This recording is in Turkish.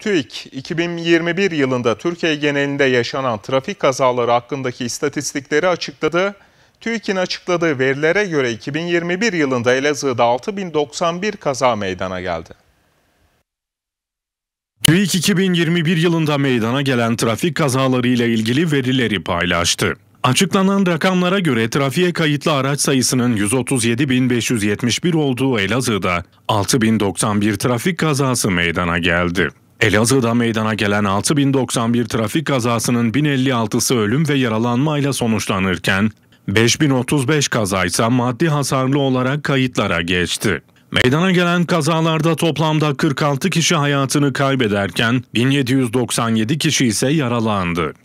TÜİK 2021 yılında Türkiye genelinde yaşanan trafik kazaları hakkındaki istatistikleri açıkladı. TÜİK'in açıkladığı verilere göre 2021 yılında Elazığ'da 6091 kaza meydana geldi. TÜİK 2021 yılında meydana gelen trafik kazalarıyla ilgili verileri paylaştı. Açıklanan rakamlara göre trafiğe kayıtlı araç sayısının 137.571 olduğu Elazığ'da 6.091 trafik kazası meydana geldi. Elazığ'da meydana gelen 6091 trafik kazasının 1056'sı ölüm ve yaralanmayla sonuçlanırken 5035 kazaysa maddi hasarlı olarak kayıtlara geçti. Meydana gelen kazalarda toplamda 46 kişi hayatını kaybederken 1797 kişi ise yaralandı.